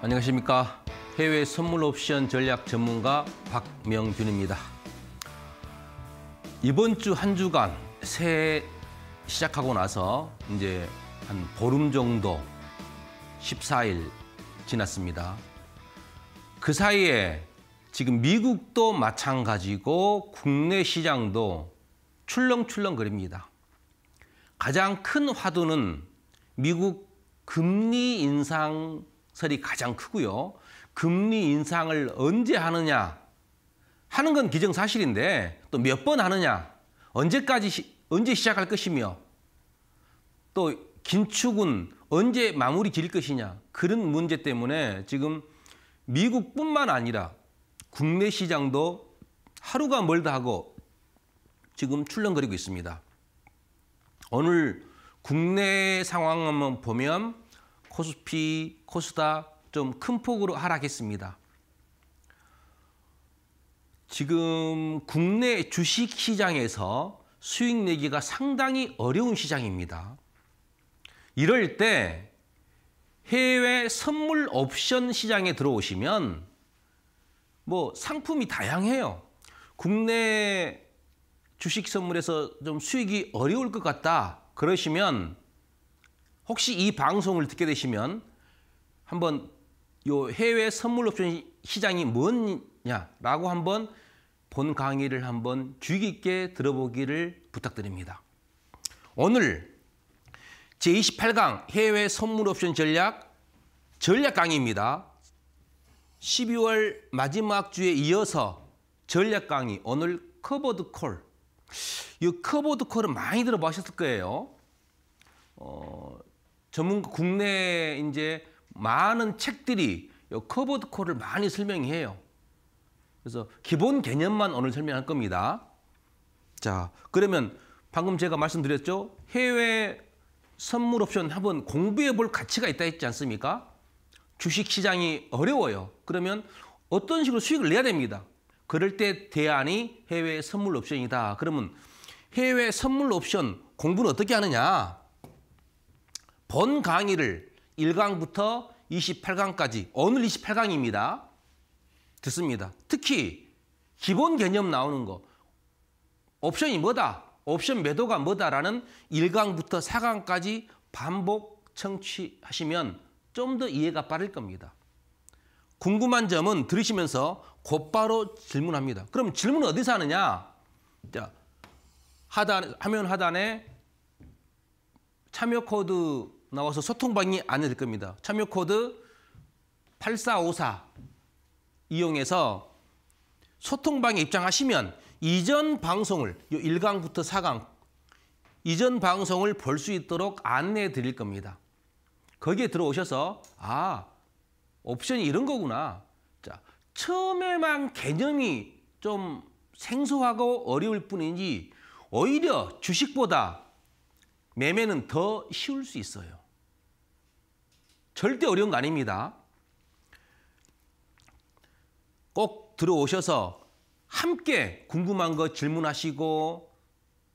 안녕하십니까. 해외 선물 옵션 전략 전문가 박명준입니다. 이번 주 한 주간 새해 시작하고 나서 이제 한 보름 정도 14일 지났습니다. 그 사이에 지금 미국도 마찬가지고 국내 시장도 출렁출렁 거립니다. 가장 큰 화두는 미국 금리 인상 설이 가장 크고요. 금리 인상을 언제 하느냐 하는 건 기정사실인데 또 몇 번 하느냐 언제까지 시, 언제 시작할 것이며 또 긴축은 언제 마무리 길 것이냐 그런 문제 때문에 지금 미국뿐만 아니라 국내 시장도 하루가 멀다 하고 지금 출렁거리고 있습니다. 오늘 국내 상황만 보면 코스피, 코스닥 좀 큰 폭으로 하락했습니다. 지금 국내 주식시장에서 수익 내기가 상당히 어려운 시장입니다. 이럴 때 해외 선물 옵션 시장에 들어오시면 뭐 상품이 다양해요. 국내 주식 선물에서 좀 수익이 어려울 것 같다. 그러시면 혹시 이 방송을 듣게 되시면 한번 요 해외 선물 옵션 시장이 뭐냐라고 한번 본 강의를 한번 주의 깊게 들어보기를 부탁드립니다. 오늘 제28강 해외 선물 옵션 전략 전략 강의입니다. 12월 마지막 주에 이어서 전략 강의 오늘 커버드 콜. 이 커버드 콜은 많이 들어보셨을 거예요. 어, 전문 국내 이제 많은 책들이 커버드 콜을 많이 설명해요. 그래서 기본 개념만 오늘 설명할 겁니다. 자, 그러면 방금 제가 말씀드렸죠? 해외 선물 옵션 한번 공부해 볼 가치가 있다 했지 않습니까? 주식 시장이 어려워요. 그러면 어떤 식으로 수익을 내야 됩니다. 그럴 때 대안이 해외 선물 옵션이다. 그러면 해외 선물 옵션 공부는 어떻게 하느냐? 본 강의를 1강부터 28강까지 오늘 28강입니다. 듣습니다. 특히 기본 개념 나오는 거 옵션이 뭐다? 옵션 매도가 뭐다라는 1강부터 4강까지 반복 청취하시면 좀 더 이해가 빠를 겁니다. 궁금한 점은 들으시면서 곧바로 질문합니다. 그럼 질문 어디서 하느냐? 자, 하단, 화면 하단에 참여 코드 나와서 소통방이 안에 될 겁니다. 참여 코드 8454 이용해서 소통방에 입장하시면 이전 방송을 1강부터 4강 이전 방송을 볼 수 있도록 안내해 드릴 겁니다. 거기에 들어오셔서 아 옵션이 이런 거구나. 자 처음에만 개념이 좀 생소하고 어려울 뿐인지 오히려 주식보다 매매는 더 쉬울 수 있어요. 절대 어려운 거 아닙니다. 꼭 들어오셔서 함께 궁금한 거 질문하시고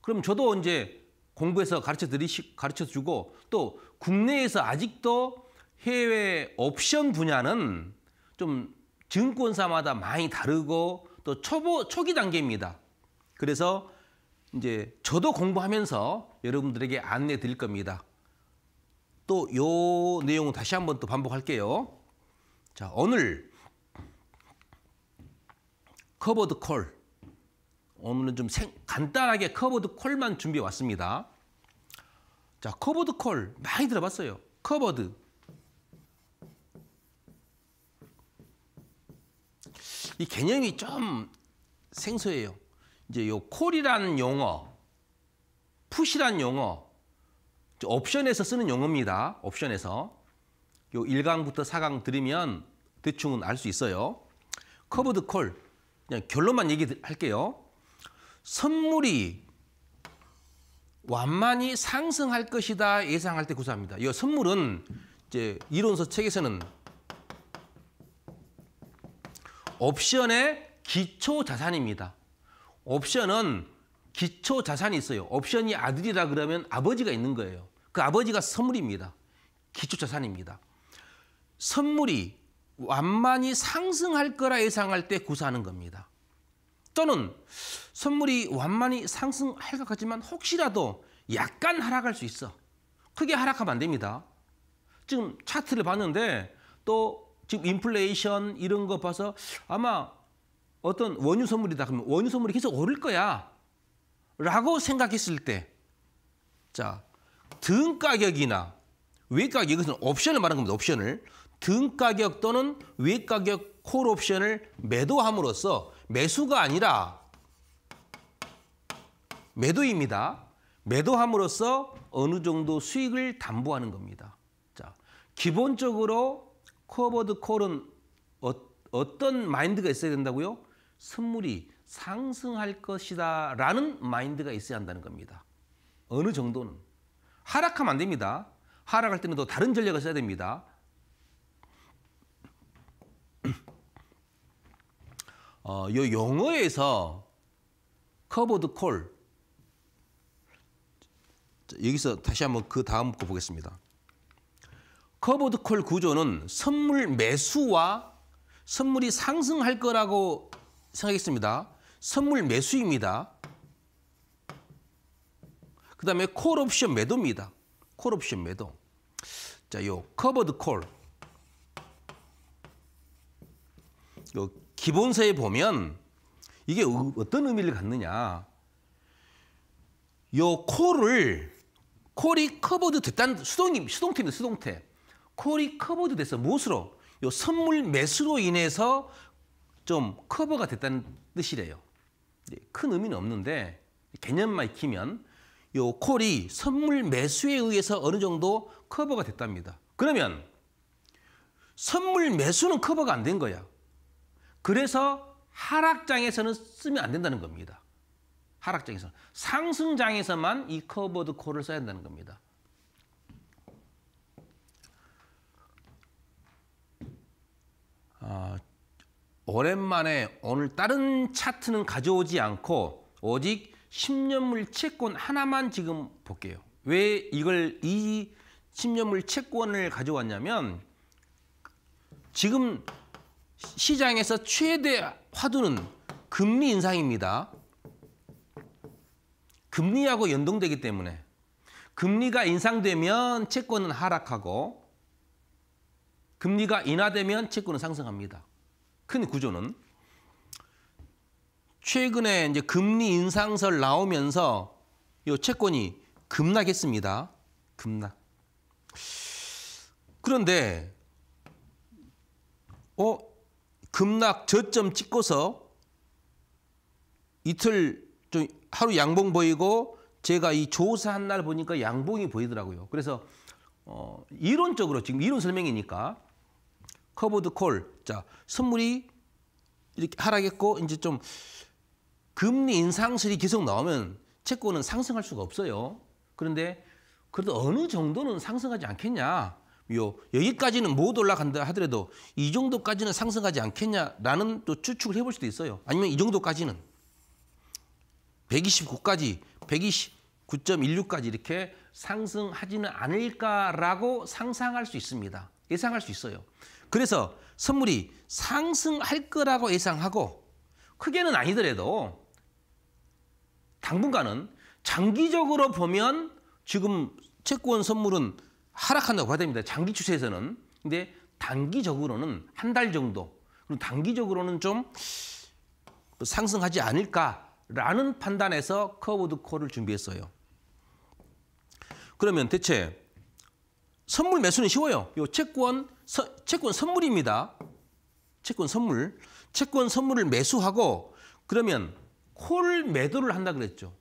그럼 저도 이제 공부해서 가르쳐 드리시 가르쳐 주고 또 국내에서 아직도 해외 옵션 분야는 좀 증권사마다 많이 다르고 또 초보 초기 단계입니다. 그래서 이제 저도 공부하면서 여러분들에게 안내 드릴 겁니다. 또요 내용 다시 한번 또 반복할게요. 자, 오늘 커버드 콜. 오늘은 좀 생, 간단하게 커버드 콜만 준비해 왔습니다. 자, 커버드 콜 많이 들어봤어요. 커버드. 이 개념이 좀 생소해요. 이제 요 콜이라는 용어, 푸시란 용어, 옵션에서 쓰는 용어입니다. 옵션에서. 요 1강부터 4강 들으면 대충은 알 수 있어요. 커브드 콜. 그냥 결론만 얘기할게요. 선물이 완만히 상승할 것이다 예상할 때 구사합니다. 이 선물은 이제 이론서 책에서는 옵션의 기초 자산입니다. 옵션은 기초 자산이 있어요. 옵션이 아들이라 그러면 아버지가 있는 거예요. 그 아버지가 선물입니다. 기초자산입니다. 선물이 완만히 상승할 거라 예상할 때 구사하는 겁니다. 또는 선물이 완만히 상승할 것 같지만 혹시라도 약간 하락할 수 있어. 크게 하락하면 안 됩니다. 지금 차트를 봤는데 또 지금 인플레이션 이런 거 봐서 아마 어떤 원유 선물이다 그러면 원유 선물이 계속 오를 거야 라고 생각했을 때 자, 등 가격이나 외 가격 이것은 옵션을 말하는 겁니다. 옵션을 등 가격 또는 외 가격 콜 옵션을 매도함으로써 매수가 아니라 매도입니다. 매도함으로써 어느 정도 수익을 담보하는 겁니다. 자, 기본적으로 커버드 콜은 어, 떤 마인드가 있어야 된다고요? 선물이 상승할 것이다 라는 마인드가 있어야 한다는 겁니다. 어느 정도는. 하락하면 안 됩니다. 하락할 때는 또 다른 전략을 써야 됩니다. 어, 요 용어에서 커버드 콜 여기서 다시 한번 그 다음 거 보겠습니다. 커버드 콜 구조는 선물 매수와 선물이 상승할 거라고 생각했습니다. 선물 매수입니다. 그다음에 콜옵션 매도입니다. 콜옵션 매도. 자, 요 커버드 콜. 요 기본서에 보면 이게 어떤 의미를 갖느냐. 요 콜을 콜이 커버드 됐단 수동 수동태입니다. 수동태. 콜이 커버드 돼서 무엇으로? 요 선물 매수로 인해서 좀 커버가 됐다는 뜻이래요. 예, 큰 의미는 없는데 개념만 익히면 요 콜이 선물 매수에 의해서 어느 정도 커버가 됐답니다. 그러면 선물 매수는 커버가 안 된 거야. 그래서 하락장에서는 쓰면 안 된다는 겁니다. 하락장에서 상승장에서만 이 커버드 콜을 써야 한다는 겁니다. 아, 오랜만에 오늘 다른 차트는 가져오지 않고 오직 10년물 채권 하나만 지금 볼게요. 왜 이걸 이 10년물 채권을 가져왔냐면 지금 시장에서 최대 화두는 금리 인상입니다. 금리하고 연동되기 때문에 금리가 인상되면 채권은 하락하고 금리가 인하되면 채권은 상승합니다. 큰 구조는 최근에 이제 금리 인상설 나오면서 이 채권이 급락했습니다. 급락. 그런데 어 급락 저점 찍고서 이틀 좀 하루 양봉 보이고 제가 이 조사한 날 보니까 양봉이 보이더라고요. 그래서 어 이론적으로 지금 이론 설명이니까 커버드 콜. 자, 선물이 이렇게 하락했고 이제 좀 금리 인상설이 계속 나오면 채권은 상승할 수가 없어요. 그런데 그래도 어느 정도는 상승하지 않겠냐. 요 여기까지는 못 올라간다 하더라도 이 정도까지는 상승하지 않겠냐라는 또 추측을 해볼 수도 있어요. 아니면 이 정도까지는 129까지 129.16까지 이렇게 상승하지는 않을까라고 상상할 수 있습니다. 예상할 수 있어요. 그래서 선물이 상승할 거라고 예상하고 크게는 아니더라도 당분간은 장기적으로 보면 지금 채권 선물은 하락한다고 봐야 됩니다. 장기 추세에서는. 근데 단기적으로는 한 달 정도 그리고 단기적으로는 좀 상승하지 않을까라는 판단에서 커브드 콜을 준비했어요. 그러면 대체 선물 매수는 쉬워요. 요 채권 서, 채권 선물입니다. 채권 선물. 채권 선물을 매수하고 그러면 콜 매도를 한다 그랬죠.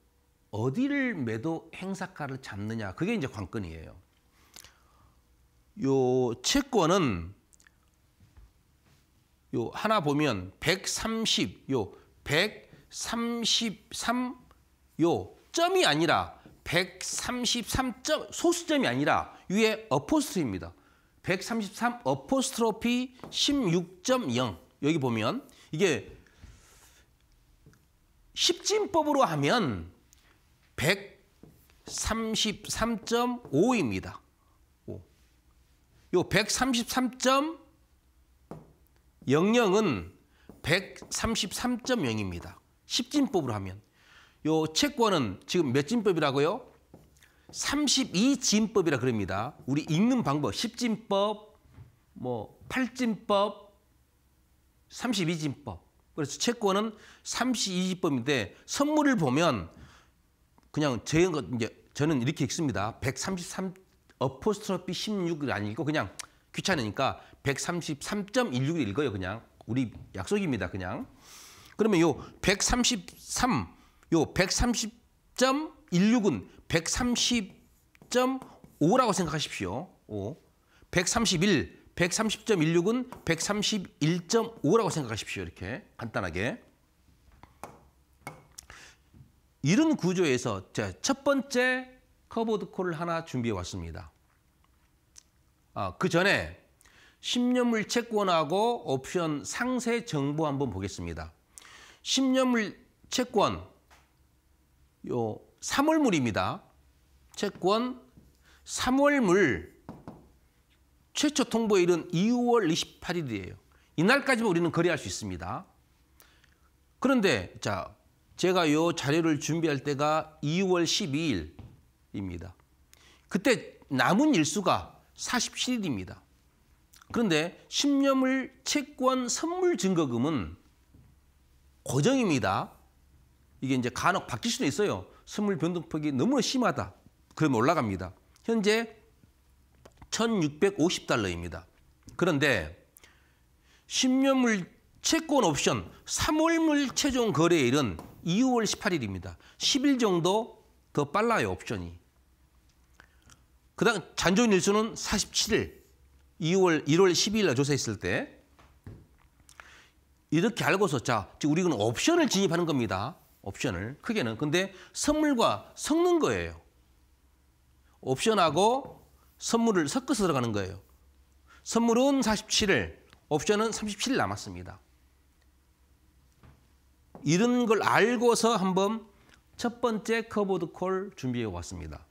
어디를 매도 행사가를 잡느냐 그게 이제 관건이에요. 요 채권은 요 하나 보면 130, 요 133, 요 점이 아니라 133점 소수점이 아니라 위에 어포스트입니다. 133 어포스트로피 16.0 여기 보면 이게 십진법으로 하면 133.5입니다. 요 133.00은 133.0입니다. 십진법으로 하면. 요 채권은 지금 몇 진법이라고요? 32진법이라 그럽니다. 우리 읽는 방법 십진법, 뭐 팔진법, 32진법. 그래서 채권은 32지법인데 선물을 보면 그냥 제, 이제 저는 이렇게 읽습니다. 133 어포스트로피 16이 아니고 그냥 귀찮으니까 133.16을 읽어요. 그냥 우리 약속입니다. 그냥 그러면 요 133, 요 130.16은 130.5라고 생각하십시오. 5. 131, 130.16은 131.5라고 생각하십시오. 이렇게 간단하게. 이런 구조에서 첫 번째 커버드 콜을 하나 준비해 왔습니다. 아, 그 전에 1 0년물 채권하고 옵션 상세 정보 한번 보겠습니다. 1 0년물 채권 요 3월물입니다. 채권 3월물 최초 통보일은 2월 28일이에요. 이날까지만 우리는 거래할 수 있습니다. 그런데 자 제가 요 자료를 준비할 때가 2월 12일입니다. 그때 남은 일수가 47일입니다. 그런데 10년물 채권 선물 증거금은 고정입니다. 이게 이제 간혹 바뀔 수도 있어요. 선물 변동폭이 너무 심하다. 그러면 올라갑니다. 현재 1,650달러입니다. 그런데 10년물 채권 옵션 3월물 최종 거래일은 2월 18일입니다. 10일 정도 더 빨라요, 옵션이. 그 다음 잔존 일수는 47일, 2월, 1월 12일 날 조사했을 때 이렇게 알고서 자, 지금 우리 는 옵션을 진입하는 겁니다. 옵션을 크게는 근데 선물과 섞는 거예요. 옵션하고 선물을 섞어서 들어가는 거예요. 선물은 47일, 옵션은 37일 남았습니다. 이런 걸 알고서 한번 첫 번째 커버드 콜 준비해 왔습니다.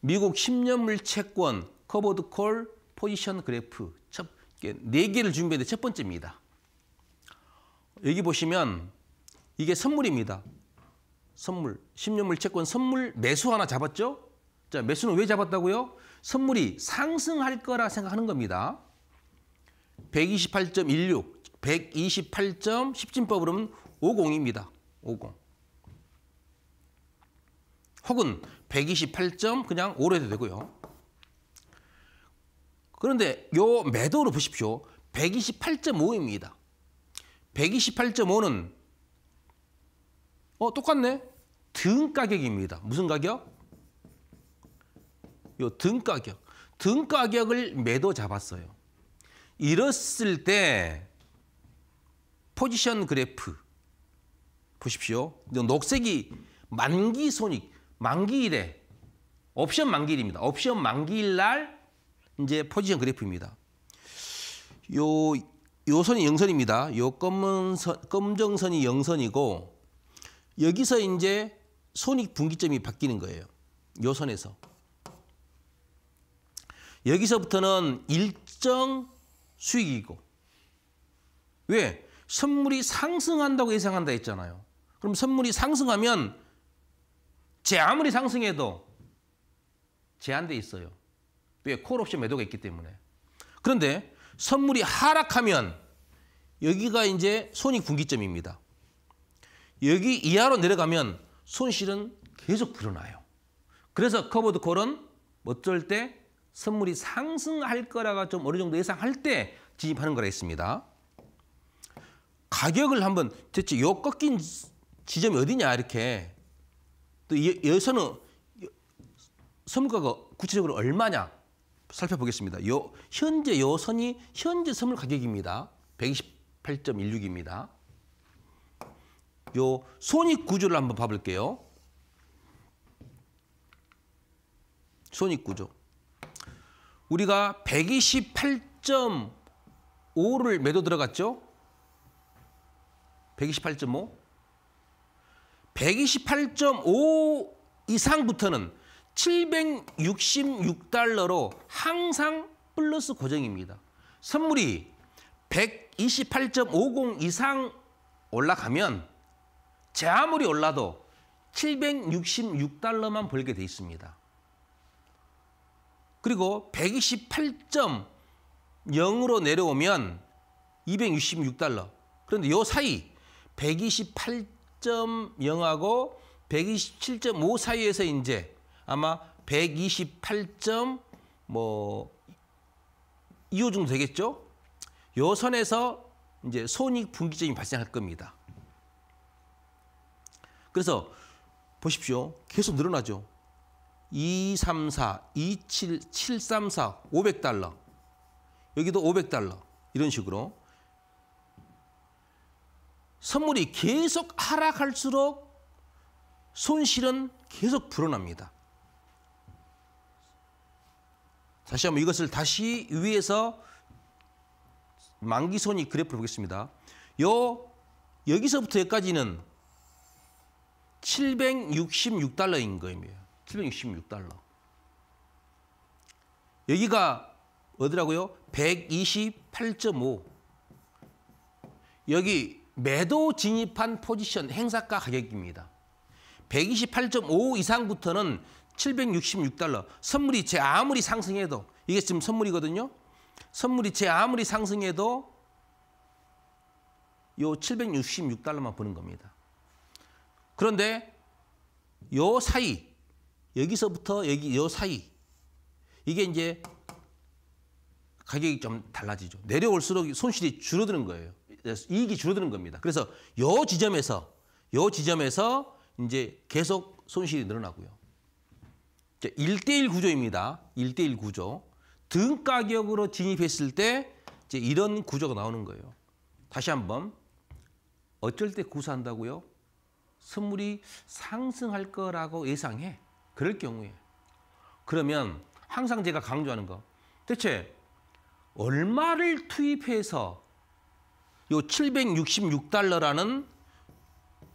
미국 10년물 채권 커버드 콜 포지션 그래프 첫, 네 개를 준비했는데 첫 번째입니다. 여기 보시면 이게 선물입니다. 선물, 10년물 채권 선물 매수 하나 잡았죠? 자, 매수는 왜 잡았다고요? 선물이 상승할 거라 생각하는 겁니다. 128.16, 128.10진법으로 는 50입니다. 50. 혹은 128점 그냥 오래 해도 되고요. 그런데 요 매도로 보십시오. 128.5입니다. 128.5는 어 똑같네. 등 가격입니다. 무슨 가격? 요 등가격, 등가격을 매도 잡았어요. 이랬을 때 포지션 그래프 보십시오. 녹색이 만기 손익, 만기일에 옵션 만기일입니다. 옵션 만기일 날 이제 포지션 그래프입니다. 요, 요 선이 영선입니다. 요 검은 선, 검정선이 영선이고 여기서 이제 손익 분기점이 바뀌는 거예요. 요 선에서. 여기서부터는 일정 수익이고 왜? 선물이 상승한다고 예상한다 했잖아요. 그럼 선물이 상승하면 제 아무리 상승해도 제한돼 있어요. 왜? 콜옵션 매도가 있기 때문에. 그런데 선물이 하락하면 여기가 이제 손익 분기점입니다. 여기 이하로 내려가면 손실은 계속 불어나요. 그래서 커버드 콜은 뭐 어쩔 때 선물이 상승할 거라가 좀 어느 정도 예상할 때 진입하는 거라 했습니다. 가격을 한번 대체 요 꺾인 지점이 어디냐 이렇게 또 여기서는 선물가가 구체적으로 얼마냐 살펴보겠습니다. 요 현재 요 선이 현재 선물 가격입니다. 128.16입니다. 요 손익 구조를 한번 봐볼게요. 손익 구조. 우리가 128.5를 매도 들어갔죠? 128.5? 128.5 이상부터는 766달러로 항상 플러스 고정입니다. 선물이 128.50 이상 올라가면 제 아무리 올라도 766달러만 벌게 돼 있습니다. 그리고 128.0으로 내려오면 266달러. 그런데 요 사이 128.0하고 127.5 사이에서 이제 아마 128.뭐 2호 정도 되겠죠? 요 선에서 이제 손익 분기점이 발생할 겁니다. 그래서 보십시오. 계속 늘어나죠. 234, 27, 734, 500달러. 여기도 500달러. 이런 식으로. 선물이 계속 하락할수록 손실은 계속 불어납니다. 다시 한번 이것을 다시 위에서 만기 손익 그래프를 보겠습니다. 요 여기서부터 여기까지는 766달러인 거예요. 766달러. 여기가 어디라고요? 128.5. 여기 매도 진입한 포지션 행사가 가격입니다. 128.5 이상부터는 766달러. 선물이 제 아무리 상승해도 이게 지금 선물이거든요. 선물이 제 아무리 상승해도 요 766달러만 버는 겁니다. 그런데 요 사이 여기서부터 여기 요 사이 이게 이제 가격이 좀 달라지죠. 내려올수록 손실이 줄어드는 거예요. 이익이 줄어드는 겁니다. 그래서 요 지점에서 요 지점에서 이제 계속 손실이 늘어나고요. 1대1 구조입니다. 1대1 구조. 등 가격으로 진입했을 때 이제 이런 구조가 나오는 거예요. 다시 한번 어쩔 때 구사한다고요? 선물이 상승할 거라고 예상해. 그럴 경우에 그러면 항상 제가 강조하는 거 대체 얼마를 투입해서 요 766달러라는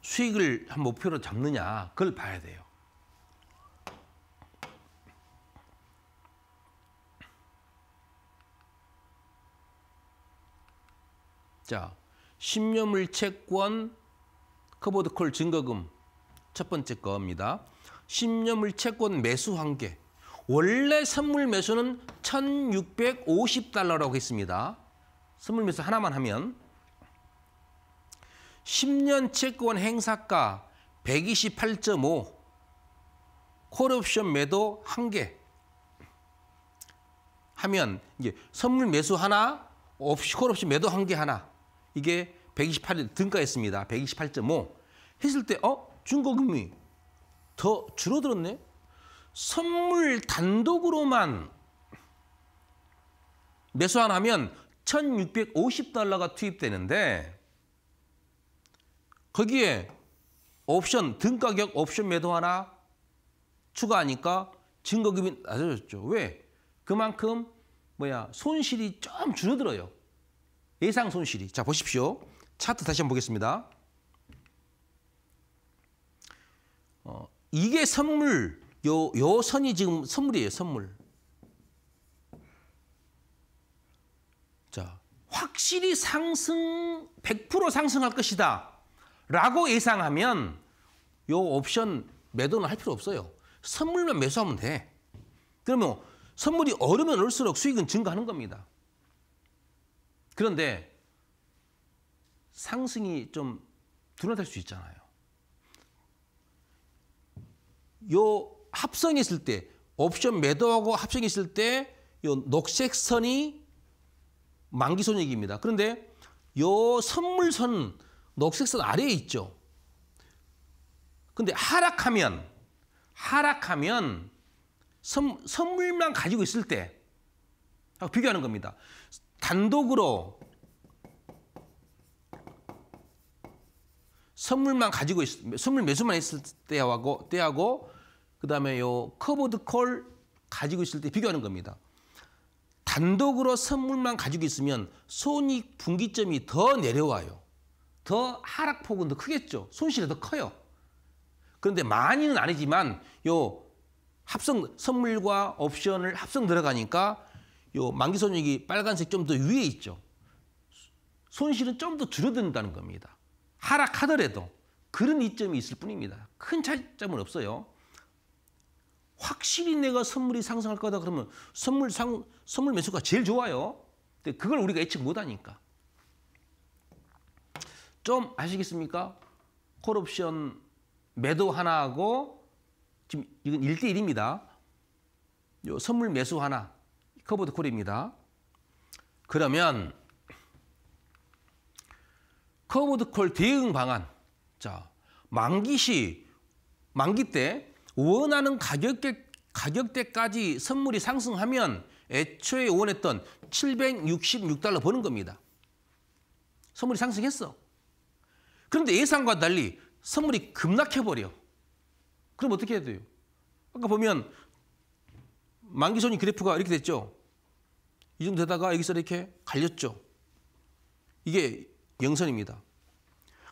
수익을 한 목표로 잡느냐 그걸 봐야 돼요. 자, 1 0년물채권 커버드콜 증거금 첫 번째 겁니다. 10년물 채권 매수 한 개. 원래 선물 매수는 1,650달러라고 했습니다. 선물 매수 하나만 하면 10년 채권 행사가 128.5 콜옵션 매도 한개 하면 이제 선물 매수 하나 콜옵션 매도 한 개 하나 이게 128 등가했습니다. 128.5 했을 때 어? 중고금리 더 줄어들었네. 선물 단독으로만 매수 안 하면 1,650달러가 투입되는데 거기에 옵션 등가격 옵션 매도 하나 추가하니까 증거금이 낮아졌죠. 왜? 그만큼 뭐야 손실이 좀 줄어들어요. 예상 손실이. 자 보십시오. 차트 다시 한번 보겠습니다. 어, 이게 선물, 요, 요 선이 지금 선물이에요, 선물. 자, 확실히 상승, 100% 상승할 것이다. 라고 예상하면 요 옵션 매도는 할 필요 없어요. 선물만 매수하면 돼. 그러면 선물이 오르면 올수록 수익은 증가하는 겁니다. 그런데 상승이 좀 둔화될 수 있잖아요. 요 합성이 있을 때 옵션 매도하고 합성이 있을 때 요 녹색 선이 만기 손익입니다. 그런데 요 선물선 녹색 선 아래에 있죠. 근데 하락하면 하락하면 선, 선물만 가지고 있을 때 비교하는 겁니다. 단독으로 선물만 가지고 있, 선물 매수만 했을 때하고 때하고 그다음에 요 커버드 콜 가지고 있을 때 비교하는 겁니다. 단독으로 선물만 가지고 있으면 손익 분기점이 더 내려와요. 더 하락폭은 더 크겠죠. 손실이 더 커요. 그런데 많이는 아니지만 요 합성 선물과 옵션을 합성 들어가니까 요 만기 손익이 빨간색 좀 더 위에 있죠. 손실은 좀 더 줄어든다는 겁니다. 하락하더라도 그런 이점이 있을 뿐입니다. 큰 차이점은 없어요. 확실히 내가 선물이 상승할 거다 그러면 선물 상 선물 매수가 제일 좋아요. 근데 그걸 우리가 예측 못 하니까. 좀 아시겠습니까? 콜옵션 매도 하나하고 지금 이건 1대 1입니다. 요 선물 매수 하나 커버드 콜입니다. 그러면 커버드 콜 대응 방안. 자, 만기 시 만기 때 원하는 가격대, 가격대까지 선물이 상승하면 애초에 원했던 766달러 버는 겁니다. 선물이 상승했어. 그런데 예상과 달리 선물이 급락해버려. 그럼 어떻게 해야 돼요? 아까 보면 만기손익 그래프가 이렇게 됐죠. 이 정도 되다가 여기서 이렇게 갈렸죠. 이게 영선입니다.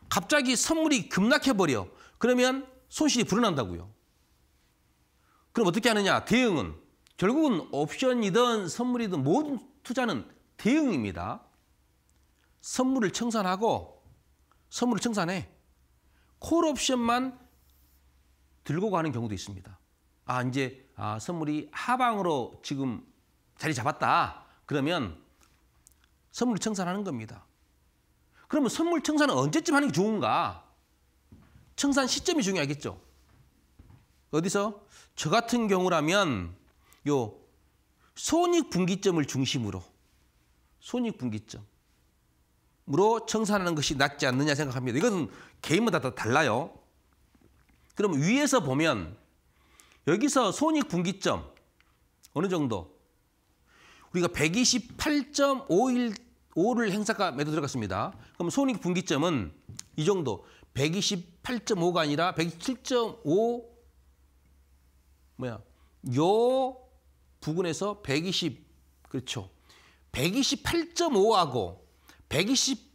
갑자기 선물이 급락해버려. 그러면 손실이 불어난다고요. 그럼 어떻게 하느냐? 대응은 결국은 옵션이든 선물이든 모든 투자는 대응입니다. 선물을 청산하고 선물을 청산해 콜 옵션만 들고 가는 경우도 있습니다. 아 이제 아, 선물이 하방으로 지금 자리 잡았다. 그러면 선물 청산하는 겁니다. 그러면 선물 청산은 언제쯤 하는 게 좋은가? 청산 시점이 중요하겠죠. 어디서? 저 같은 경우라면 요 손익분기점을 중심으로 손익분기점으로 청산하는 것이 낫지 않느냐 생각합니다. 이것 개인마다 다 달라요. 그럼 위에서 보면 여기서 손익분기점 어느 정도 우리가 128.5를 행사가 매도 들어갔습니다. 그럼 손익분기점은 이 정도 128.5가 아니라 뭐야 요 부근에서 120 그렇죠. 128.5하고 120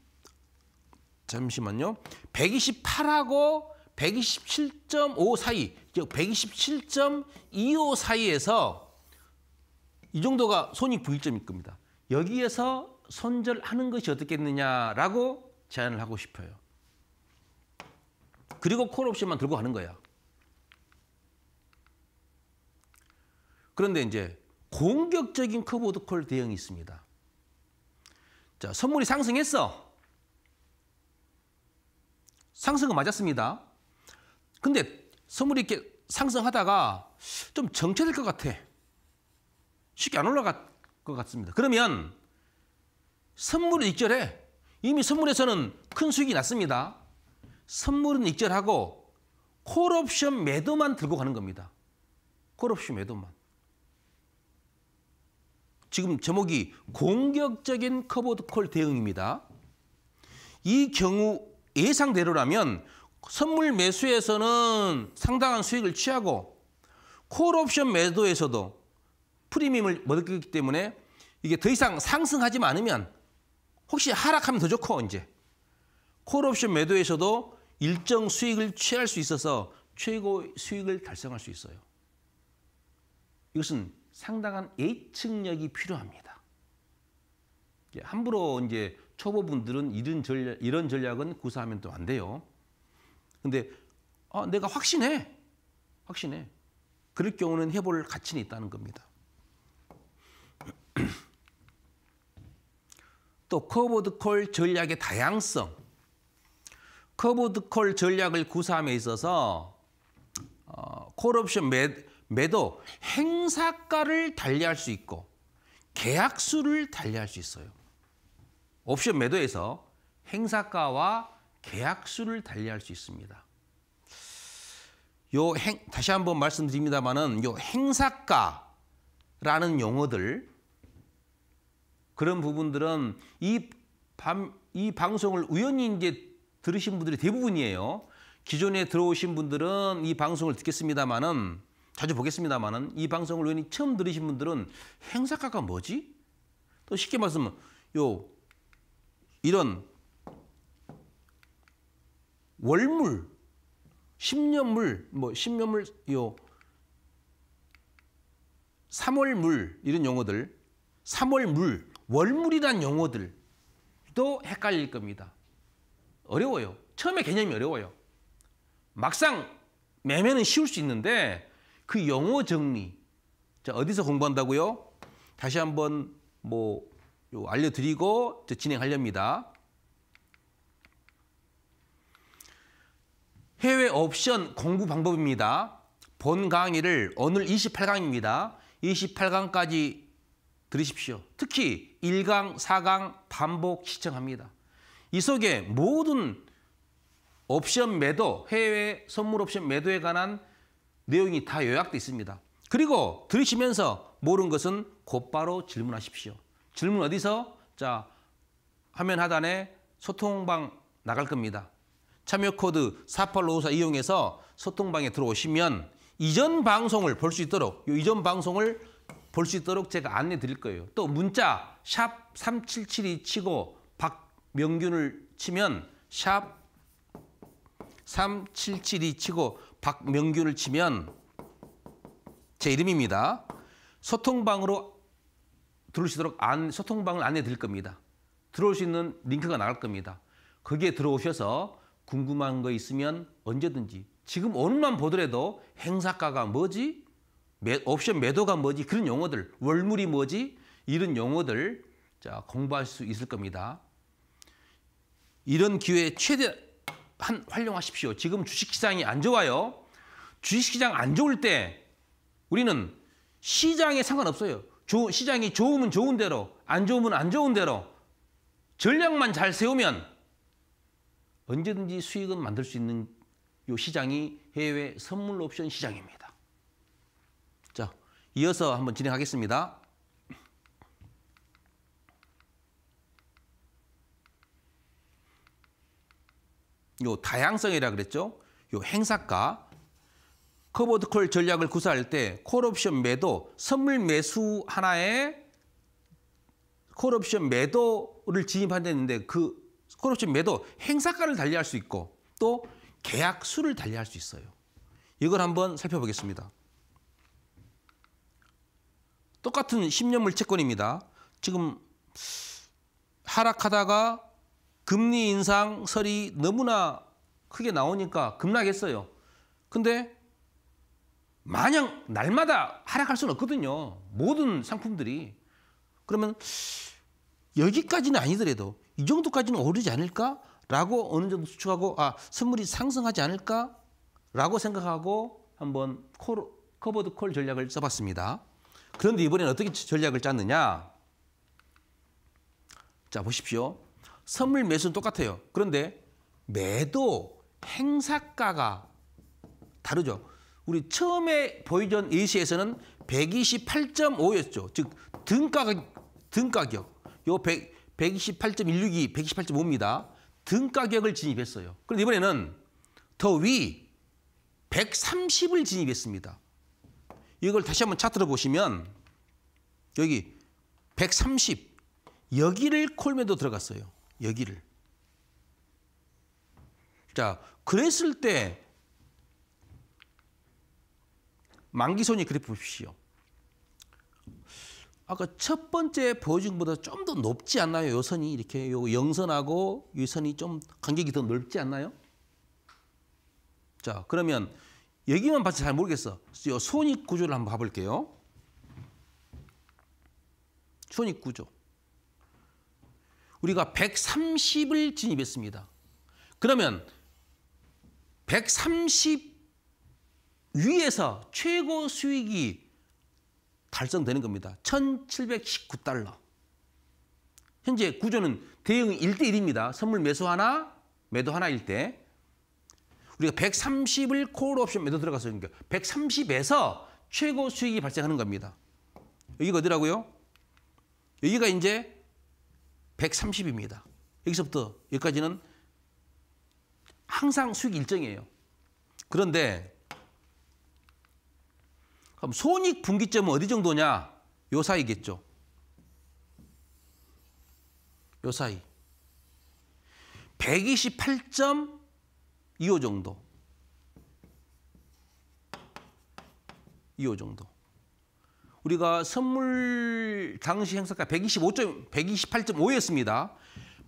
잠시만요. 128하고 127.5 사이, 127.25 사이에서 이 정도가 손익 분기점일 겁니다. 여기에서 손절하는 것이 어떻겠느냐라고 제안을 하고 싶어요. 그리고 콜옵션만 들고 가는 거야. 그런데 이제 공격적인 커버드 콜 대응이 있습니다. 자, 선물이 상승했어. 상승은 맞았습니다. 근데 선물이 이렇게 상승하다가 좀 정체될 것 같아. 쉽게 안 올라갈 것 같습니다. 그러면 선물은 익절해. 이미 선물에서는 큰 수익이 났습니다. 선물은 익절하고 콜옵션 매도만 들고 가는 겁니다. 콜옵션 매도만. 지금 제목이 공격적인 커버드콜 대응입니다. 이 경우 예상대로라면 선물 매수에서는 상당한 수익을 취하고 콜옵션 매도에서도 프리미엄을 얻었기 때문에 이게 더 이상 상승하지 않으면 혹시 하락하면 더 좋고 이제 콜옵션 매도에서도 일정 수익을 취할 수 있어서 최고 수익을 달성할 수 있어요. 이것은 상당한 예측력이 필요합니다. 예, 함부로 이제 초보분들은 이런, 전략, 이런 전략은 구사하면 또 안 돼요. 근데 아, 내가 확신해. 확신해. 그럴 경우는 해볼 가치는 있다는 겁니다. 또 커버드 콜 전략의 다양성. 커버드 콜 전략을 구사함에 있어서 어, 콜옵션 매, 매도 행사가를 달리할 수 있고 계약수를 달리할 수 있어요. 옵션 매도에서 행사가와 계약수를 달리할 수 있습니다. 요 행, 다시 한번 말씀드립니다만은 요 행사가라는 용어들 그런 부분들은 이, 밤, 이 방송을 우연히 이제 들으신 분들이 대부분이에요. 기존에 들어오신 분들은 이 방송을 듣겠습니다만은 자주 보겠습니다만은 이 방송을 우연히 처음 들으신 분들은 행사가가 뭐지? 또 쉽게 말씀면 요 이런 월물, 십년물, 뭐 십년물 요 3월물 이런 용어들, 3월물, 월물이란 용어들도 헷갈릴 겁니다. 어려워요. 처음에 개념이 어려워요. 막상 매매는 쉬울 수 있는데 그 용어 정리. 자, 어디서 공부한다고요? 다시 한번 뭐 알려드리고 진행하렵니다. 해외 옵션 공부 방법입니다. 본 강의를 오늘 28강입니다. 28강까지 들으십시오. 특히 1강, 4강 반복 시청합니다. 이 속에 모든 옵션 매도, 해외 선물 옵션 매도에 관한 내용이 다 요약돼 있습니다. 그리고 들으시면서 모르는 것은 곧바로 질문하십시오. 질문 어디서? 자, 화면 하단에 소통방 나갈 겁니다. 참여 코드 4 8 5 4 이용해서 소통방에 들어오시면 이전 방송을 볼 수 있도록 이 이전 방송을 볼 수 있도록 제가 안내 드릴 거예요. 또 문자 샵 3772 치고 박명균을 치면 샵 3772 치고 박명규를 치면 제 이름입니다. 소통방으로 들어올 수도록 안, 소통방을 안내 드릴 겁니다. 들어올 수 있는 링크가 나갈 겁니다. 거기에 들어오셔서 궁금한 거 있으면 언제든지 지금 오늘만 보더라도 행사가가 뭐지? 매, 옵션 매도가 뭐지? 그런 용어들, 월물이 뭐지? 이런 용어들 자, 공부할 수 있을 겁니다. 이런 기회에 최대 한, 활용하십시오. 지금 주식시장이 안 좋아요. 주식시장 안 좋을 때 우리는 시장에 상관없어요. 조, 시장이 좋으면 좋은 대로, 안 좋으면 안 좋은 대로 전략만 잘 세우면 언제든지 수익은 만들 수 있는 이 시장이 해외 선물 옵션 시장입니다. 자, 이어서 한번 진행하겠습니다. 요 다양성이라 그랬죠. 요 행사가 커버드 콜 전략을 구사할 때 콜옵션 매도, 선물 매수 하나에 콜옵션 매도를 진입한다는데 그 콜옵션 매도 행사가를 달리할 수 있고 또 계약 수를 달리할 수 있어요. 이걸 한번 살펴보겠습니다. 똑같은 10년물 채권입니다. 지금 하락하다가 금리 인상설이 너무나 크게 나오니까 급락했어요. 근데 마냥 날마다 하락할 수는 없거든요. 모든 상품들이. 그러면 여기까지는 아니더라도 이 정도까지는 오르지 않을까라고 어느 정도 추측하고 아 선물이 상승하지 않을까라고 생각하고 한번 콜, 커버드 콜 전략을 써봤습니다. 그런데 이번에는 어떻게 전략을 짰느냐? 자 보십시오. 선물 매수는 똑같아요. 그런데 매도 행사가가 다르죠. 우리 처음에 보이던 예시에서는 128.5였죠. 즉 등가격 등가격. 요1 2 8 1 6 2 128.5입니다. 등가격을 진입했어요. 그런데 이번에는 더 위 130을 진입했습니다. 이걸 다시 한번 차트로 보시면 여기 130 여기를 콜매도 들어갔어요. 여기를. 자, 그랬을 때 만기손이 그래 보십시오. 아까 첫 번째 보증보다 좀 더 높지 않나요? 요 선이 이렇게 요 영선하고 이 선이 좀 간격이 더 넓지 않나요? 자, 그러면 여기만 봐서 잘 모르겠어. 요 손익 구조를 한번 봐볼게요. 손익 구조. 우리가 130을 진입했습니다. 그러면 130 위에서 최고 수익이 달성되는 겁니다. 1,719달러. 현재 구조는 대응 1대1입니다. 선물 매수 하나, 매도 하나일 때. 우리가 130을 콜 옵션 매도 들어가서 130에서 최고 수익이 발생하는 겁니다. 여기가 어디라고요? 여기가 이제 130입니다. 여기서부터 여기까지는 항상 수익 일정이에요. 그런데 그럼 손익 분기점은 어디 정도냐? 요 사이겠죠. 요 사이. 128.25 정도. 2호 정도. 우리가 선물 당시 행사가 125점, 128.5였습니다.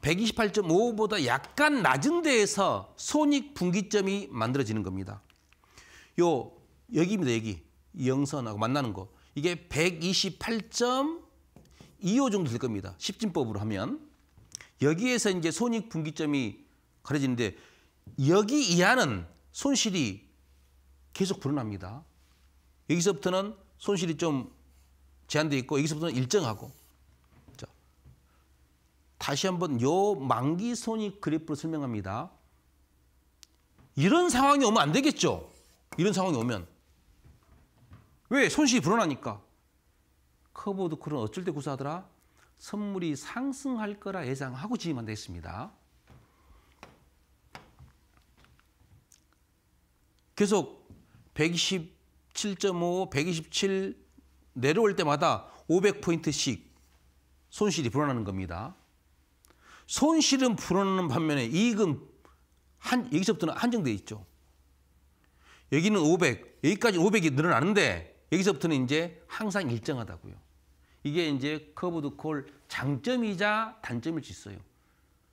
128.5보다 약간 낮은 데에서 손익 분기점이 만들어지는 겁니다. 요 여기입니다. 여기 영선하고 만나는 거 이게 128.25 정도 될 겁니다. 십진법으로 하면 여기에서 이제 손익 분기점이 가려지는데 여기 이하는 손실이 계속 불어납니다. 여기서부터는 손실이 좀 제한도 있고 여기서부터는 일정하고 자, 다시 한번 요 만기 손익 그래프로 설명합니다. 이런 상황이 오면 안 되겠죠. 이런 상황이 오면 왜 손실이 불어나니까 커버드 쿨은 어쩔 때 구사하더라 선물이 상승할 거라 예상하고 지임한다 했습니다. 계속 127.5, 127, 내려올 때마다 500포인트씩 손실이 불어나는 겁니다. 손실은 불어나는 반면에 이익은 한, 여기서부터는 한정돼 있죠. 여기는 500, 여기까지 500이 늘어나는데 여기서부터는 이제 항상 일정하다고요. 이게 이제 커브드 콜 장점이자 단점일 수 있어요.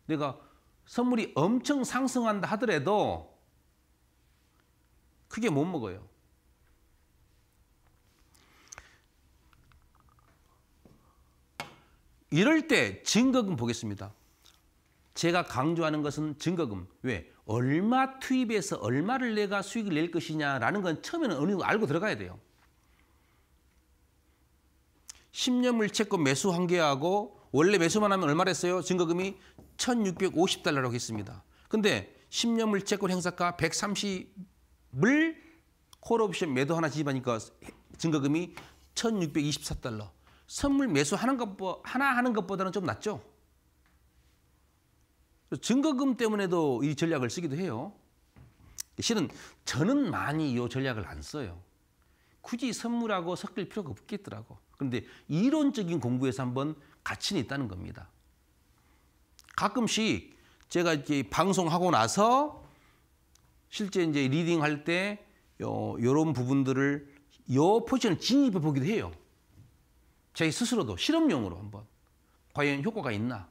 내가 선물이 엄청 상승한다 하더라도 크게 못 먹어요. 이럴 때 증거금 보겠습니다. 제가 강조하는 것은 증거금. 왜? 얼마 투입해서 얼마를 내가 수익을 낼 것이냐라는 건 처음에는 어느 정도 알고 들어가야 돼요. 10년물 채권 매수 한 개하고 원래 매수만 하면 얼마랬어요? 증거금이 1650달러라고 했습니다. 근데 10년물 채권 행사가 130을 콜옵션 매도 하나 지하니까 증거금이 1624달러. 선물 매수하는 것보 하나 하는 것보다는 좀 낫죠. 증거금 때문에도 이 전략을 쓰기도 해요. 실은 저는 많이 이 전략을 안 써요. 굳이 선물하고 섞일 필요가 없겠더라고. 그런데 이론적인 공부에서 한번 가치는 있다는 겁니다. 가끔씩 제가 이제 방송하고 나서 실제 이제 리딩할 때 요, 요런 부분들을 요 포지션을 진입해 보기도 해요. 저희 스스로도 실험용으로 한번 과연 효과가 있나.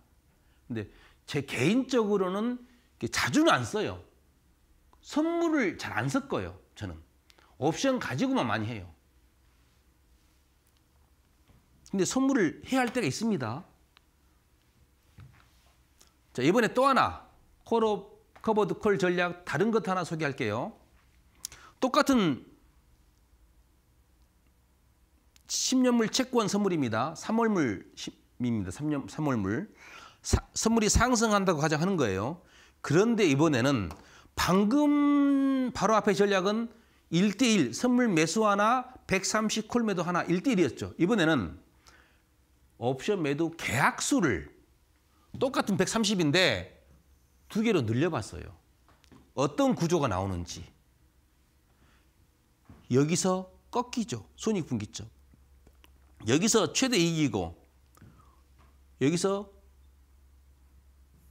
근데 제 개인적으로는 자주는 안 써요. 선물을 잘 안 섞어요. 저는. 옵션 가지고만 많이 해요. 근데 선물을 해야 할 때가 있습니다. 자, 이번에 또 하나 콜업 커버드 콜 전략 다른 것 하나 소개할게요. 똑같은 10년물 채권 선물입니다. 3월물입니다. 3년 3월물. 사, 선물이 상승한다고 가장 하는 거예요. 그런데 이번에는 방금 바로 앞에 전략은 1대1 선물 매수 하나 130 콜 매도 하나 1대1이었죠. 이번에는 옵션 매도 계약수를 똑같은 130인데 두 개로 늘려봤어요. 어떤 구조가 나오는지. 여기서 꺾이죠. 손익분기점. 여기서 최대 이기고 여기서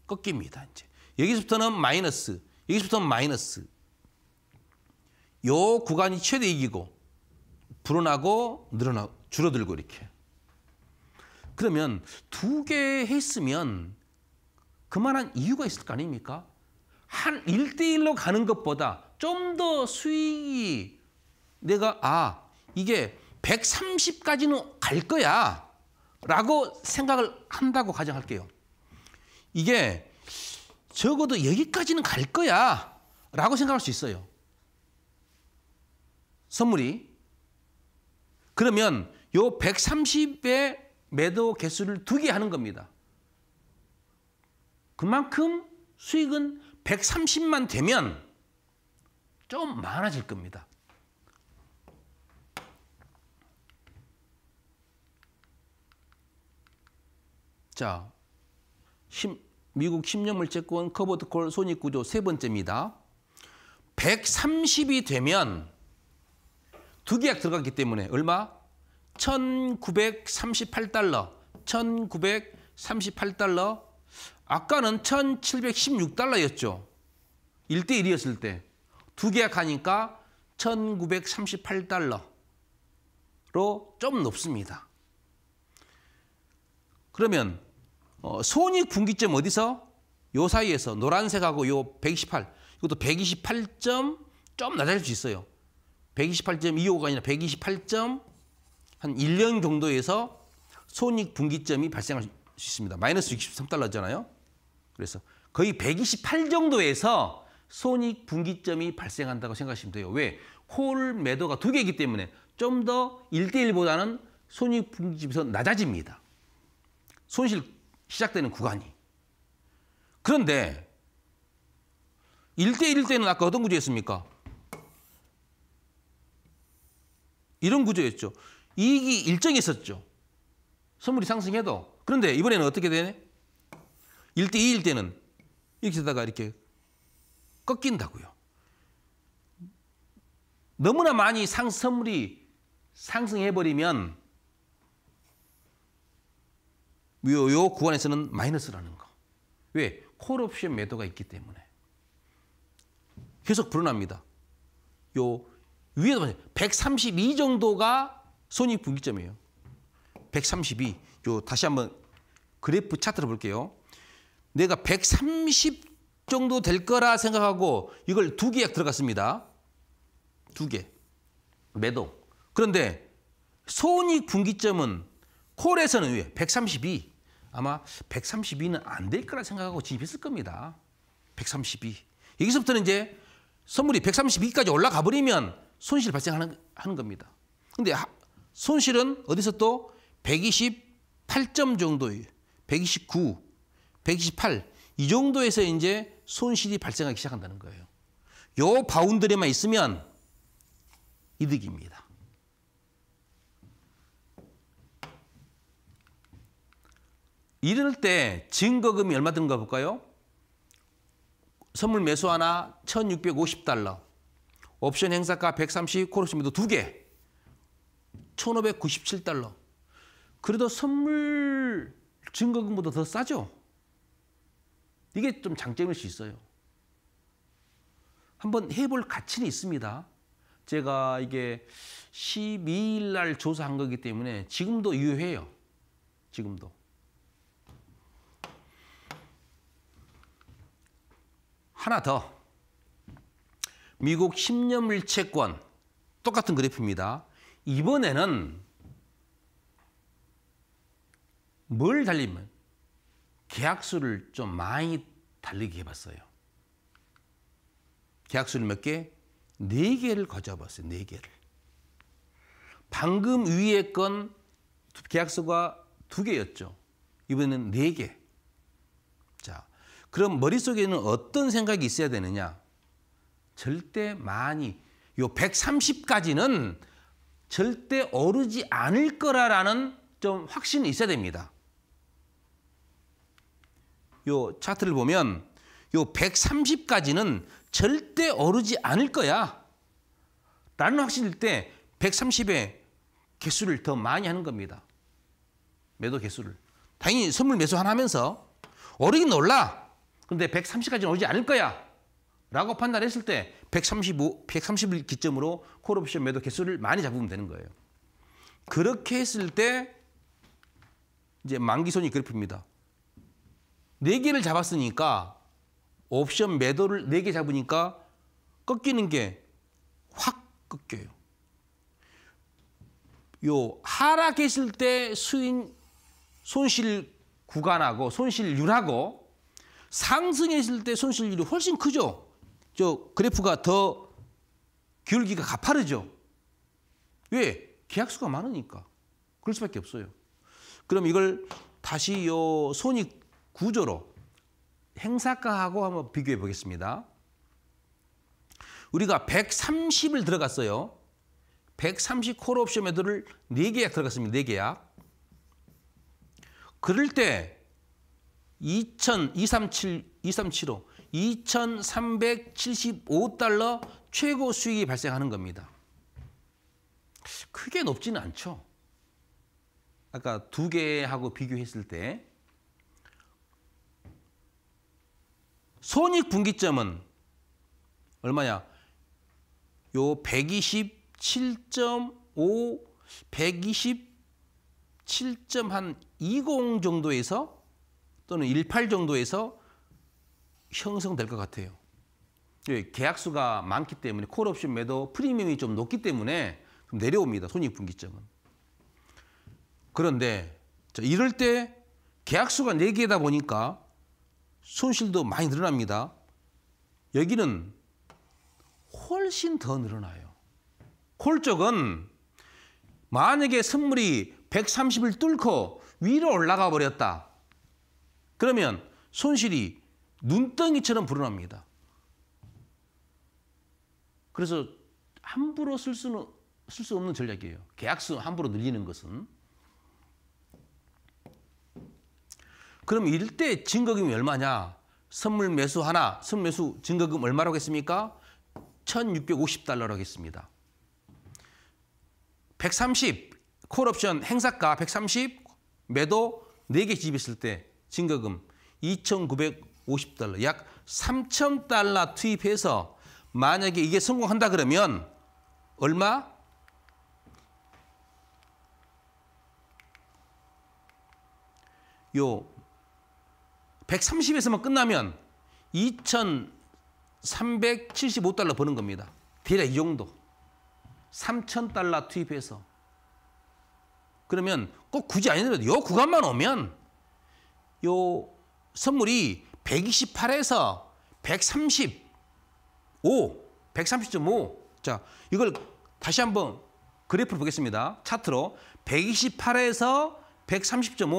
꺾입니다. 이제 여기서부터는 마이너스, 여기서부터는 마이너스. 요 구간이 최대 이익고 불어나고 늘어나 줄어들고 이렇게. 그러면 두 개 했으면 그만한 이유가 있을 거 아닙니까? 한일대일로 가는 것보다 좀 더 수익이 내가 아 이게 130까지는 갈 거야 라고 생각을 한다고 가정할게요. 이게 적어도 여기까지는 갈 거야 라고 생각할 수 있어요. 선물이. 그러면 요 130의 매도 개수를 두 개 하는 겁니다. 그만큼 수익은 130만 되면 좀 많아질 겁니다. 자, 미국 10년 물채권 커버드콜 손익구조 세 번째입니다. 130이 되면 두 계약 들어갔기 때문에 얼마? 1938달러, 1938달러. 아까는 1716달러였죠. 1대1이었을 때. 두 계약하니까 1938달러로 좀 높습니다. 그러면 어, 손익 분기점 어디서? 요 사이에서 노란색하고 요 128, 이것도 128점 좀 낮아질 수 있어요. 128.25가 아니라 128점 한 1년 정도에서 손익 분기점이 발생할 수 있습니다. 마이너스 63달러잖아요. 그래서 거의 128 정도에서 손익 분기점이 발생한다고 생각하시면 돼요. 왜? 홀 매도가 두 개이기 때문에 좀 더 1대1보다는 손익 분기점에 낮아집니다. 손실 시작되는 구간이. 그런데 1대1일 때는 아까 어떤 구조였습니까? 이런 구조였죠. 이익이 일정했었죠. 선물이 상승해도. 그런데 이번에는 어떻게 되네? 1대2일 때는 이렇게 다가 이렇게 꺾인다고요. 너무나 많이 상, 선물이 상승해버리면 요, 요 구간에서는 마이너스라는 거. 왜? 콜옵션 매도가 있기 때문에. 계속 불어납니다. 요 위에도 보세요. 132 정도가 손익 분기점이에요. 132. 요 다시 한번 그래프 차트를 볼게요. 내가 130 정도 될 거라 생각하고 이걸 두 개 들어갔습니다. 두 개. 매도. 그런데 손익 분기점은 콜에서는 위에 132. 아마 132는 안 될 거라 생각하고 진입했을 겁니다. 132. 여기서부터는 이제 선물이 132까지 올라가 버리면 손실 발생하는 하는 겁니다. 근데 하, 손실은 어디서 또 128점 정도의 129, 128 이 정도에서 이제 손실이 발생하기 시작한다는 거예요. 요 바운드리만 있으면 이득입니다. 이럴 때 증거금이 얼마 든가 볼까요? 선물 매수 하나 1,650달러, 옵션 행사가 130, 코로시도두 개, 1,597달러. 그래도 선물 증거금보다 더 싸죠? 이게 좀 장점일 수 있어요. 한번 해볼 가치는 있습니다. 제가 이게 12일 날 조사한 거기 때문에 지금도 유효해요. 지금도. 하나 더. 미국 10년 물채권 똑같은 그래프입니다. 이번에는 뭘 달리면 계약수를 좀 많이 달리게 해봤어요. 계약수를 몇 개? 네 개를 가져봤어요. 네 개를. 방금 위에 건 계약서가 두 개였죠. 이번에는 네 개. 그럼 머릿속에는 어떤 생각이 있어야 되느냐? 절대 많이 요 130까지는 절대 오르지 않을 거라라는 좀 확신이 있어야 됩니다. 요 차트를 보면 요 130까지는 절대 오르지 않을 거야. 라는 확신일 때 130에 개수를 더 많이 하는 겁니다. 매도 개수를. 당연히 선물 매수 하나 하면서 오르긴 올라. 근데 130까지는 오지 않을 거야. 라고 판단했을 때 135, 130을 기점으로 콜옵션 매도 개수를 많이 잡으면 되는 거예요. 그렇게 했을 때 이제 만기 손익 그래니다 4개를 잡았으니까 옵션 매도를 4개 잡으니까 꺾이는 게 확 꺾여요. 요 하락했을 때 수인 손실 구간하고 손실률하고 상승했을 때 손실률이 훨씬 크죠. 저 그래프가 더 기울기가 가파르죠. 왜? 계약수가 많으니까. 그럴 수밖에 없어요. 그럼 이걸 다시 요 손익 구조로 행사가하고 한번 비교해 보겠습니다. 우리가 130을 들어갔어요. 130 콜옵션 매도를 4계약 들어갔습니다. 4계약. 그럴 때 2,000, 237, 2375, 2,375달러 최고 수익이 발생하는 겁니다. 크게 높지는 않죠. 아까 두 개하고 비교했을 때 손익분기점은 얼마냐? 요 127.5, 127.20 정도에서 또는 18 정도에서 형성될 것 같아요. 예, 계약수가 많기 때문에 콜옵션 매도 프리미엄이 좀 높기 때문에 좀 내려옵니다. 손익분기점은. 그런데 이럴 때 계약수가 4개다 보니까 손실도 많이 늘어납니다. 여기는 훨씬 더 늘어나요. 콜 쪽은 만약에 선물이 130을 뚫고 위로 올라가 버렸다. 그러면 손실이 눈덩이처럼 불어납니다. 그래서 함부로 쓸 수는 쓸 수 없는 전략이에요. 계약수 함부로 늘리는 것은. 그럼 일대 증거금이 얼마냐? 선물 매수 하나, 선물 매수 증거금 얼마라고 했습니까? 1650달러라고 했습니다. 130, 콜옵션 행사가 130, 매도 4개 집있을 때 증거금 2,950달러, 약 3,000달러 투입해서 만약에 이게 성공한다 그러면 얼마? 130에서만 끝나면 2,375달러 버는 겁니다. 대략 이 정도. 3,000달러 투입해서. 그러면 꼭 굳이 아니더라도 요 구간만 오면 요 선물이 128에서 135, 130.5. 자, 이걸 다시 한번 그래프를 보겠습니다. 차트로 128에서 130.5.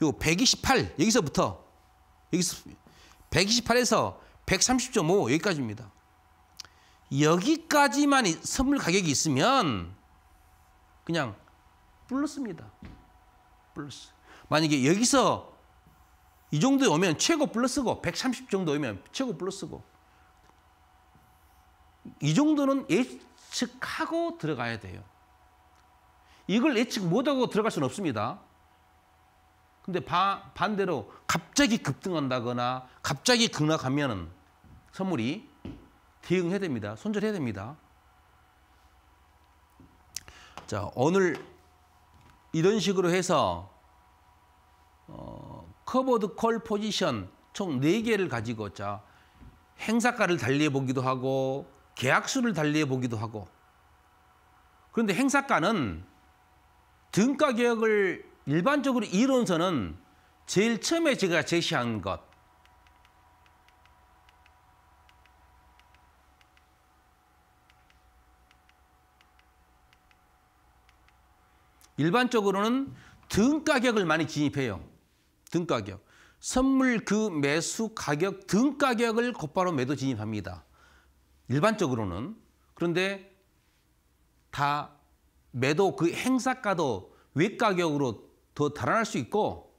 요 128 여기서부터 여기서 128에서 130.5 여기까지입니다. 여기까지만 선물 가격이 있으면 그냥 불렀습니다. 플러스. 만약에 여기서 이 정도 에 오면 최고 플러스고 130 정도 이면 최고 플러스고 이 정도는 예측하고 들어가야 돼요. 이걸 예측 못하고 들어갈 수는 없습니다. 근데 바, 반대로 갑자기 급등한다거나 갑자기 급락하면 선물이 대응해야 됩니다. 손절해야 됩니다. 자, 오늘 이런 식으로 해서 어, 커버드 콜 포지션 총 4개를 가지고 자 행사가를 달리해 보기도 하고 계약수를 달리해 보기도 하고 그런데 행사가는 등가 개혁을 일반적으로 이론서는 제일 처음에 제가 제시한 것 일반적으로는 등 가격을 많이 진입해요. 등 가격. 선물 그 매수 가격 등 가격을 곧바로 매도 진입합니다. 일반적으로는. 그런데 다 매도 그 행사가도 외가격으로 더 달아날 수 있고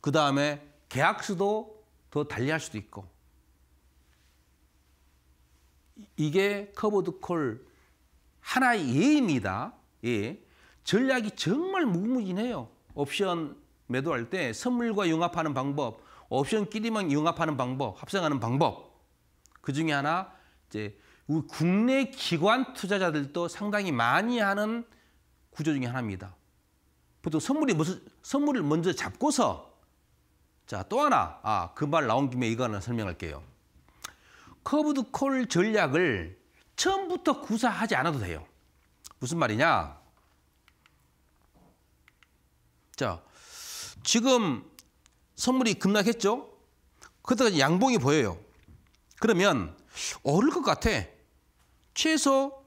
그 다음에 계약수도 더 달리할 수도 있고 이게 커버드 콜 하나의 예입니다. 예. 전략이 정말 무궁무진해요. 옵션 매도할 때 선물과 융합하는 방법, 옵션끼리만 융합하는 방법, 합성하는 방법. 그중에 하나 이제 우리 국내 기관 투자자들도 상당히 많이 하는 구조 중에 하나입니다. 보통 선물이 무슨 선물을 먼저 잡고서 자또 하나 아그 말 나온 김에 이거 하나 설명할게요. 커브드 콜 전략을 처음부터 구사하지 않아도 돼요. 무슨 말이냐? 자, 지금 선물이 급락했죠? 그때까지 양봉이 보여요. 그러면 오를 것 같아. 최소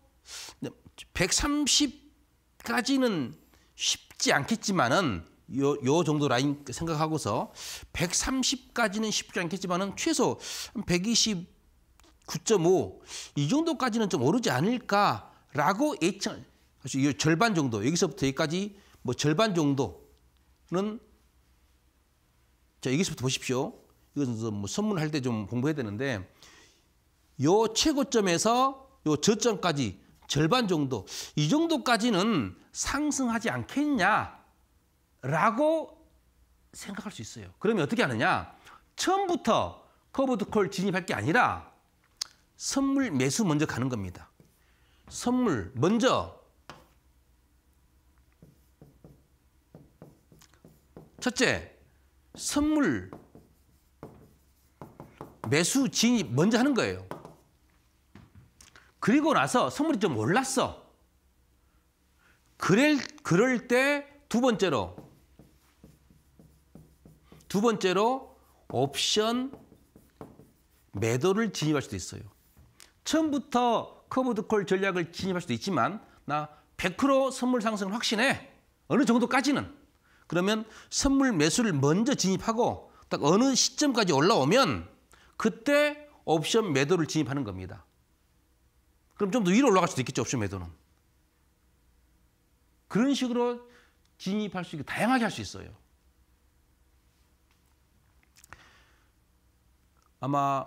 130까지는 쉽지 않겠지만은 요, 요 정도 라인 생각하고서 130까지는 쉽지 않겠지만은 최소 129.5 이 정도까지는 좀 오르지 않을까라고 예측 절반 정도 여기서부터 여기까지 뭐 절반 정도 는 자, 여기서부터 보십시오. 이것은 뭐 선문할 때 좀 공부해야 되는데 요 최고점에서 요 저점까지 절반 정도 이 정도까지는 상승하지 않겠냐라고 생각할 수 있어요. 그러면 어떻게 하느냐? 처음부터 커브드 콜 진입할 게 아니라 선물 매수 먼저 가는 겁니다. 선물 먼저 첫째, 선물 매수 진입 먼저 하는 거예요. 그리고 나서 선물이 좀 올랐어. 그럴, 그럴 때 두 번째로 두 번째로 옵션 매도를 진입할 수도 있어요. 처음부터 커브드콜 전략을 진입할 수도 있지만 나 100% 선물 상승을 확신해. 어느 정도까지는. 그러면 선물 매수를 먼저 진입하고 딱 어느 시점까지 올라오면 그때 옵션 매도를 진입하는 겁니다. 그럼 좀 더 위로 올라갈 수도 있겠죠, 옵션 매도는. 그런 식으로 진입할 수 있고 다양하게 할 수 있어요. 아마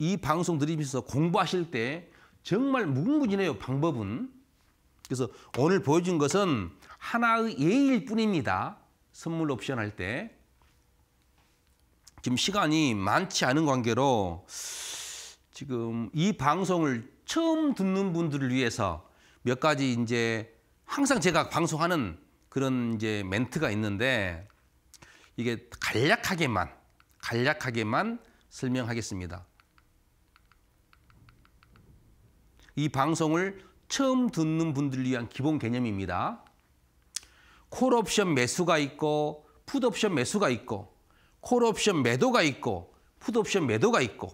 이 방송 들으면서 공부하실 때 정말 무궁무진해요, 방법은. 그래서 오늘 보여준 것은 하나의 예일 뿐입니다. 선물 옵션 할 때 지금 시간이 많지 않은 관계로 지금 이 방송을 처음 듣는 분들을 위해서 몇 가지 이제 항상 제가 방송하는 그런 이제 멘트가 있는데 이게 간략하게만 간략하게만 설명하겠습니다. 이 방송을 처음 듣는 분들을 위한 기본 개념입니다. 콜옵션 매수가 있고 푸드옵션 매수가 있고 콜옵션 매도가 있고 푸드옵션 매도가 있고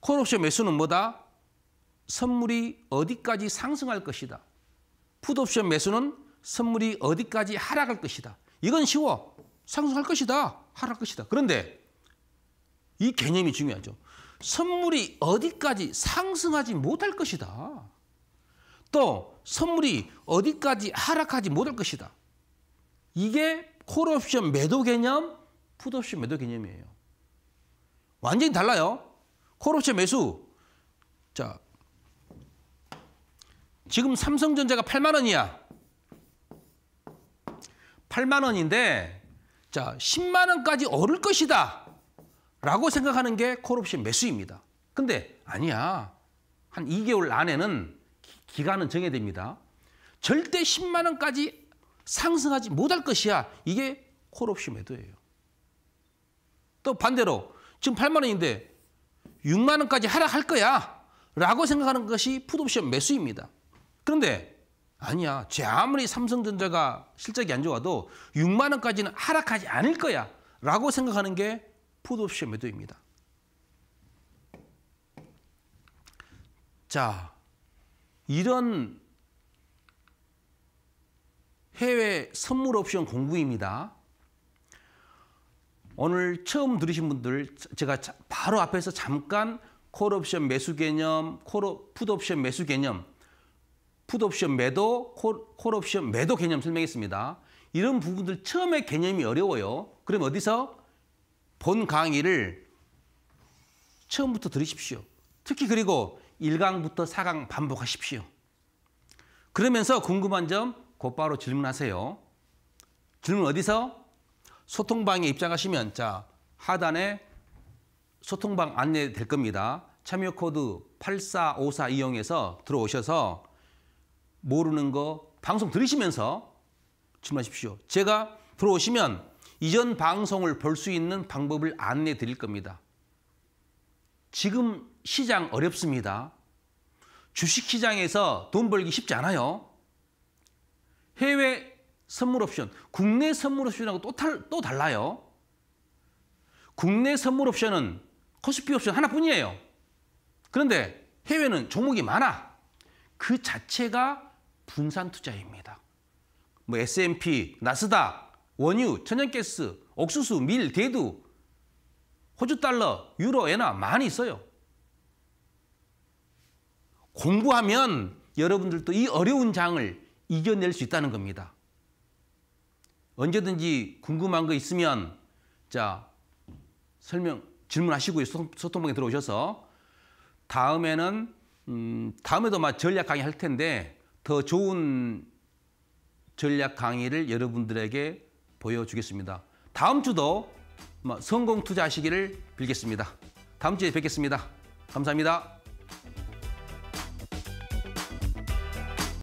콜옵션 매수는 뭐다? 선물이 어디까지 상승할 것이다. 풋옵션 매수는 선물이 어디까지 하락할 것이다. 이건 쉬워. 상승할 것이다. 하락할 것이다. 그런데 이 개념이 중요하죠. 선물이 어디까지 상승하지 못할 것이다. 또 선물이 어디까지 하락하지 못할 것이다. 이게 콜옵션 매도 개념, 풋옵션 매도 개념이에요. 완전히 달라요. 콜옵션 매수. 자, 지금 삼성전자가 8만 원이야. 8만 원인데 자 10만 원까지 오를 것이다 라고 생각하는 게 콜옵션 매수입니다. 근데 아니야. 한 2개월 안에는 기간은 정해됩니다. 절대 10만 원까지 상승하지 못할 것이야. 이게 콜옵션 매도예요. 또 반대로 지금 8만 원인데 6만 원까지 하락할 거야. 라고 생각하는 것이 푸드옵션 매수입니다. 그런데 아니야. 제 아무리 삼성전자가 실적이 안 좋아도 6만 원까지는 하락하지 않을 거야. 라고 생각하는 게 푸드옵션 매도입니다. 자, 이런 해외 선물 옵션 공부입니다. 오늘 처음 들으신 분들 제가 바로 앞에서 잠깐 콜옵션 매수 개념, 콜 풋옵션 매수 개념, 풋옵션 매도, 콜옵션 매도 개념 설명했습니다. 이런 부분들 처음에 개념이 어려워요. 그럼 어디서 본 강의를 처음부터 들으십시오. 특히 그리고 1강부터4강 반복하십시오. 그러면서 궁금한 점 곧바로 질문하세요. 질문 어디서? 소통방에 입장하시면 자 하단에 소통방 안내될 겁니다. 참여 코드 8454 이용해서 들어오셔서 모르는 거 방송 들으시면서 질문하십시오. 제가 들어오시면 이전 방송을 볼 수 있는 방법을 안내 드릴 겁니다. 지금 시장 어렵습니다. 주식시장에서 돈 벌기 쉽지 않아요. 해외 선물옵션, 국내 선물옵션하고 또, 또 달라요. 국내 선물옵션은 코스피 옵션 하나뿐이에요. 그런데 해외는 종목이 많아. 그 자체가 분산 투자입니다. 뭐 S&P, 나스닥, 원유, 천연가스, 옥수수, 밀, 대두, 호주 달러, 유로, 엔화 많이 있어요. 공부하면 여러분들도 이 어려운 장을 이겨낼 수 있다는 겁니다. 언제든지 궁금한 거 있으면 자 설명 질문하시고 소통방에 들어오셔서 다음에는 음, 다음에도 막 전략 강의 할 텐데 더 좋은 전략 강의를 여러분들에게 보여주겠습니다. 다음 주도 뭐 성공 투자하시기를 빌겠습니다. 다음 주에 뵙겠습니다. 감사합니다.